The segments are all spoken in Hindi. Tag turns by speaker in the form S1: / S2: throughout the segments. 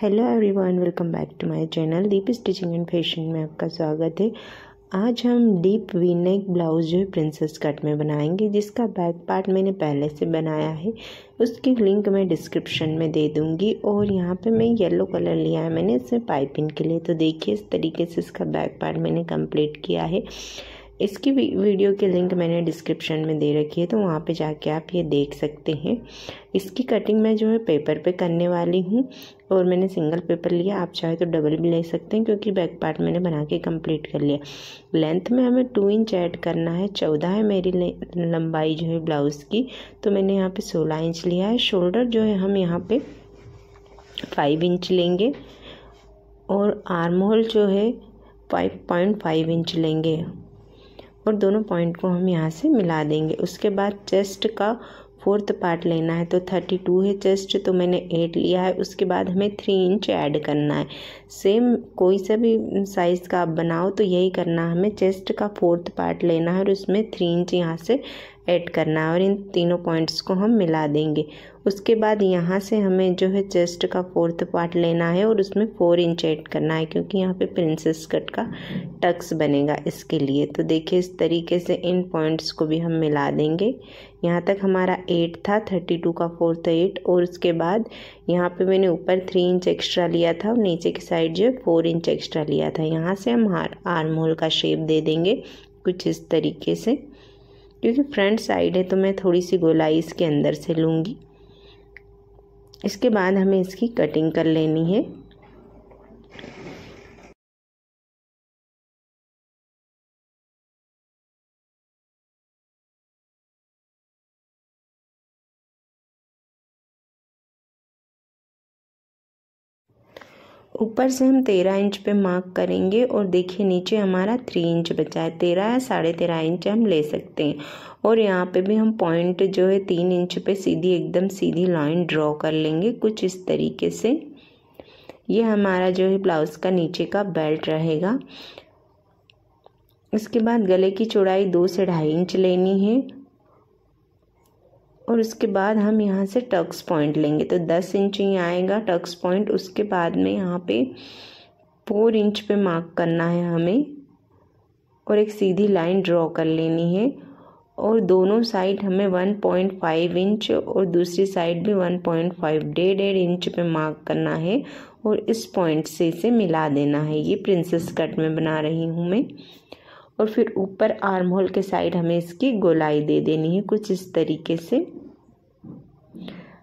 S1: hello everyone welcome back to my channel Deep stitching and fashion में आपका स्वागत है आज हम डीप वी नेक ब्लाउज जो है प्रिंसेस कट में बनाएंगे जिसका बैक पार्ट मैंने पहले से बनाया है उसकी लिंक मैं डिस्क्रिप्शन में दे दूंगी और यहाँ पे मैं येलो कलर लिया है मैंने इसमें पाइपिंग के लिए तो देखिए इस तरीके से इसका बैक पार्ट मैंने कंप्लीट किया है इसकी वीडियो के लिंक मैंने डिस्क्रिप्शन में दे रखी है तो वहाँ पे जाके आप ये देख सकते हैं इसकी कटिंग मैं जो है पेपर पे करने वाली हूँ और मैंने सिंगल पेपर लिया आप चाहे तो डबल भी ले सकते हैं क्योंकि बैक पार्ट मैंने बना के कंप्लीट कर लिया लेंथ में हमें टू इंच ऐड करना है चौदह है मेरी लंबाई जो है ब्लाउज़ की तो मैंने यहाँ पर सोलह इंच लिया है शोल्डर जो है हम यहाँ पर फाइव इंच लेंगे और आर्म होल जो है फाइव पॉइंट फाइव इंच लेंगे और दोनों पॉइंट को हम यहाँ से मिला देंगे उसके बाद चेस्ट का फोर्थ पार्ट लेना है तो थर्टी टू है चेस्ट तो मैंने एट लिया है उसके बाद हमें थ्री इंच ऐड करना है सेम कोई सा भी साइज़ का आप बनाओ तो यही करना हमें चेस्ट का फोर्थ पार्ट लेना है और उसमें थ्री इंच यहाँ से ऐड करना है और इन तीनों पॉइंट्स को हम मिला देंगे उसके बाद यहाँ से हमें जो है चेस्ट का फोर्थ पार्ट लेना है और उसमें फोर इंच ऐड करना है क्योंकि यहाँ पे प्रिंसेस कट का टक्स बनेगा इसके लिए तो देखिए इस तरीके से इन पॉइंट्स को भी हम मिला देंगे यहाँ तक हमारा एट था थर्टी टू का फोर्थ एट और उसके बाद यहाँ पे मैंने ऊपर थ्री इंच एक्स्ट्रा लिया था और नीचे की साइड जो है फोर इंच एक्स्ट्रा लिया था यहाँ से हम हार आर्म होल का शेप दे देंगे कुछ इस तरीके से क्योंकि फ्रंट साइड है तो मैं थोड़ी सी गोलाई इसके अंदर से लूँगी इसके बाद हमें इसकी कटिंग कर लेनी है ऊपर से हम तेरह इंच पे मार्क करेंगे और देखिए नीचे हमारा थ्री इंच बचा है तेरह या साढ़े तेरह इंच हम ले सकते हैं और यहाँ पे भी हम पॉइंट जो है तीन इंच पे सीधी एकदम सीधी लाइन ड्रॉ कर लेंगे कुछ इस तरीके से ये हमारा जो है ब्लाउज़ का नीचे का बेल्ट रहेगा इसके बाद गले की चौड़ाई दो से ढाई इंच लेनी है और उसके बाद हम यहाँ से टक्स पॉइंट लेंगे तो दस इंच ही आएगा टक्स पॉइंट उसके बाद में यहाँ पे फोर इंच पे मार्क करना है हमें और एक सीधी लाइन ड्रॉ कर लेनी है और दोनों साइड हमें 1.5 इंच और दूसरी साइड भी 1.5 डेढ़ डेढ़ इंच पे मार्क करना है और इस पॉइंट से इसे मिला देना है ये प्रिंसेस कट में बना रही हूँ मैं और फिर ऊपर आर्म होल के साइड हमें इसकी गोलाई दे देनी है कुछ इस तरीके से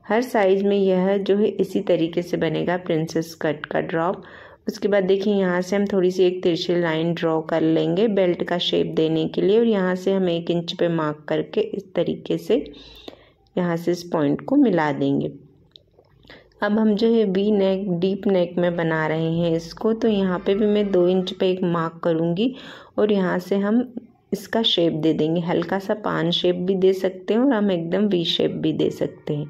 S1: हर साइज़ में यह जो है इसी तरीके से बनेगा प्रिंसेस कट का ड्रॉप उसके बाद देखिए यहाँ से हम थोड़ी सी एक तिरछी लाइन ड्रॉ कर लेंगे बेल्ट का शेप देने के लिए और यहाँ से हम एक इंच पे मार्क करके इस तरीके से यहाँ से इस पॉइंट को मिला देंगे अब हम जो है वी नेक डीप नेक में बना रहे हैं इसको तो यहाँ पे भी मैं दो इंच पे एक मार्क करूँगी और यहाँ से हम इसका शेप दे देंगे हल्का सा पान शेप भी दे सकते हैं और हम एकदम वी शेप भी दे सकते हैं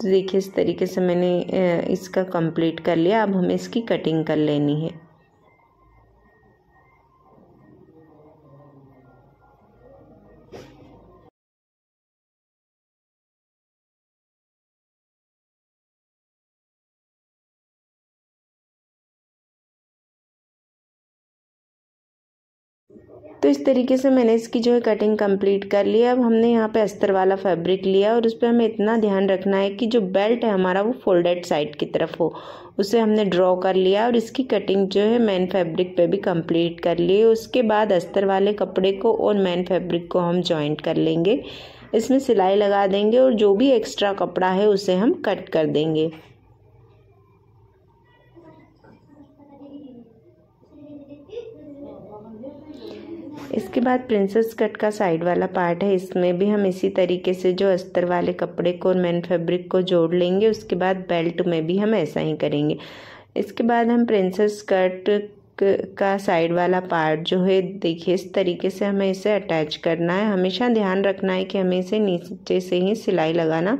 S1: तो देखिए इस तरीके से मैंने इसका कंप्लीट कर लिया अब हमें इसकी कटिंग कर लेनी है तो इस तरीके से मैंने इसकी जो है कटिंग कंप्लीट कर ली अब हमने यहाँ पे अस्तर वाला फैब्रिक लिया और उस पर हमें इतना ध्यान रखना है कि जो बेल्ट है हमारा वो फोल्डेड साइड की तरफ हो उसे हमने ड्रॉ कर लिया और इसकी कटिंग जो है मेन फैब्रिक पे भी कंप्लीट कर ली उसके बाद अस्तर वाले कपड़े को और मेन फैब्रिक को हम जॉइंट कर लेंगे इसमें सिलाई लगा देंगे और जो भी एक्स्ट्रा कपड़ा है उसे हम कट कर देंगे इसके बाद प्रिंसेस कट का साइड वाला पार्ट है इसमें भी हम इसी तरीके से जो अस्तर वाले कपड़े को और मैन फैब्रिक को जोड़ लेंगे उसके बाद बेल्ट में भी हम ऐसा ही करेंगे इसके बाद हम प्रिंसेस कट का साइड वाला पार्ट जो है देखिए इस तरीके से हमें इसे अटैच करना है हमेशा ध्यान रखना है कि हमें इसे नीचे से ही सिलाई लगाना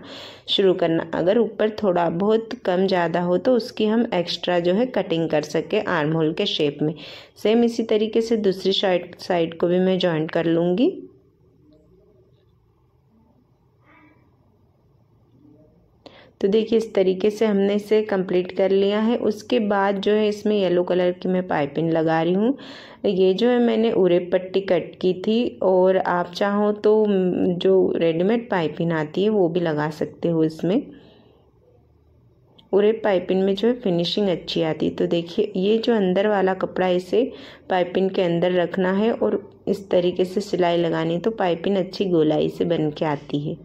S1: शुरू करना अगर ऊपर थोड़ा बहुत कम ज़्यादा हो तो उसकी हम एक्स्ट्रा जो है कटिंग कर सके आर्म होल के शेप में सेम इसी तरीके से दूसरी साइड साइड को भी मैं जॉइंट कर लूँगी तो देखिए इस तरीके से हमने इसे कंप्लीट कर लिया है उसके बाद जो है इसमें येलो कलर की मैं पाइपिंग लगा रही हूँ ये जो है मैंने उरे पट्टी कट की थी और आप चाहो तो जो रेडीमेड पाइपिंग आती है वो भी लगा सकते हो इसमें उरे पाइपिंग में जो है फिनिशिंग अच्छी आती तो देखिए ये जो अंदर वाला कपड़ा इसे पाइपिंग के अंदर रखना है और इस तरीके से सिलाई लगानी तो पाइपिंग अच्छी गोलाई से बन के आती है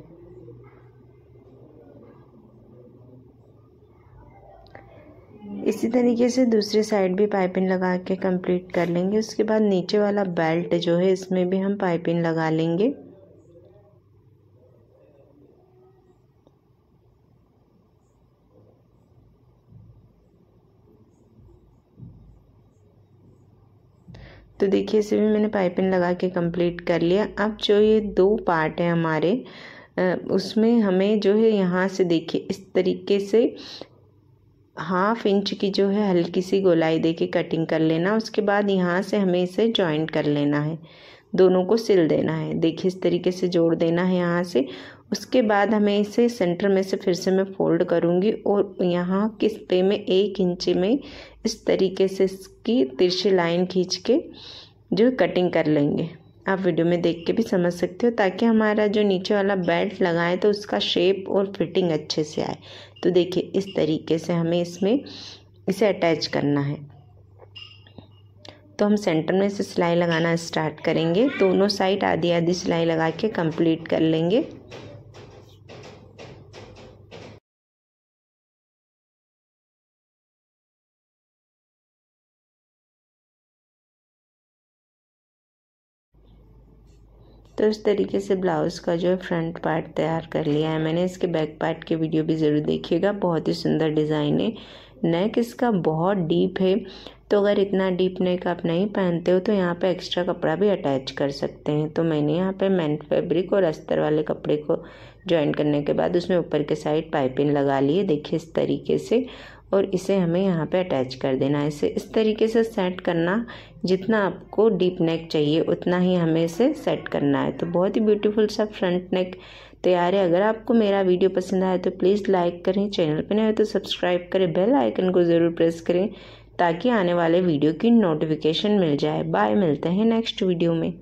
S1: इसी तरीके से दूसरे साइड भी पाइपिंग लगा के कंप्लीट कर लेंगे उसके बाद नीचे वाला बेल्ट जो है इसमें भी हम पाइपिंग लगा लेंगे तो देखिए इसे भी मैंने पाइपिंग लगा के कंप्लीट कर लिया अब जो ये दो पार्ट है हमारे उसमें हमें जो है यहाँ से देखिए इस तरीके से हाफ इंच की जो है हल्की सी गोलाई दे के कटिंग कर लेना उसके बाद यहाँ से हमें इसे जॉइंट कर लेना है दोनों को सिल देना है देखिए इस तरीके से जोड़ देना है यहाँ से उसके बाद हमें इसे सेंटर में से फिर से मैं फोल्ड करूँगी और यहाँ किस पे में एक इंच में इस तरीके से इसकी तिरछी लाइन खींच के जो कटिंग कर लेंगे आप वीडियो में देख के भी समझ सकते हो ताकि हमारा जो नीचे वाला बेल्ट लगाएं तो उसका शेप और फिटिंग अच्छे से आए तो देखिए इस तरीके से हमें इसमें इसे अटैच करना है तो हम सेंटर में से सिलाई लगाना स्टार्ट करेंगे दोनों साइड आधी आधी सिलाई लगा के कंप्लीट कर लेंगे तो इस तरीके से ब्लाउज़ का जो है फ्रंट पार्ट तैयार कर लिया है मैंने इसके बैक पार्ट की वीडियो भी ज़रूर देखिएगा बहुत ही सुंदर डिज़ाइन है नेक इसका बहुत डीप है तो अगर इतना डीप नेक आप नहीं पहनते हो तो यहाँ पे एक्स्ट्रा कपड़ा भी अटैच कर सकते हैं तो मैंने यहाँ पे मैन फैब्रिक और अस्तर वाले कपड़े को ज्वाइन करने के बाद उसमें ऊपर के साइड पाइपिंग लगा लिए देखिए इस तरीके से और इसे हमें यहाँ पे अटैच कर देना है इसे इस तरीके से सेट करना जितना आपको डीप नेक चाहिए उतना ही हमें इसे सेट करना है तो बहुत ही ब्यूटीफुल सा फ्रंट नेक तैयार है अगर आपको मेरा वीडियो पसंद आए तो प्लीज़ लाइक करें चैनल पर नए हो तो सब्सक्राइब करें बेल आइकन को ज़रूर प्रेस करें ताकि आने वाले वीडियो की नोटिफिकेशन मिल जाए बाय मिलते हैं नेक्स्ट वीडियो में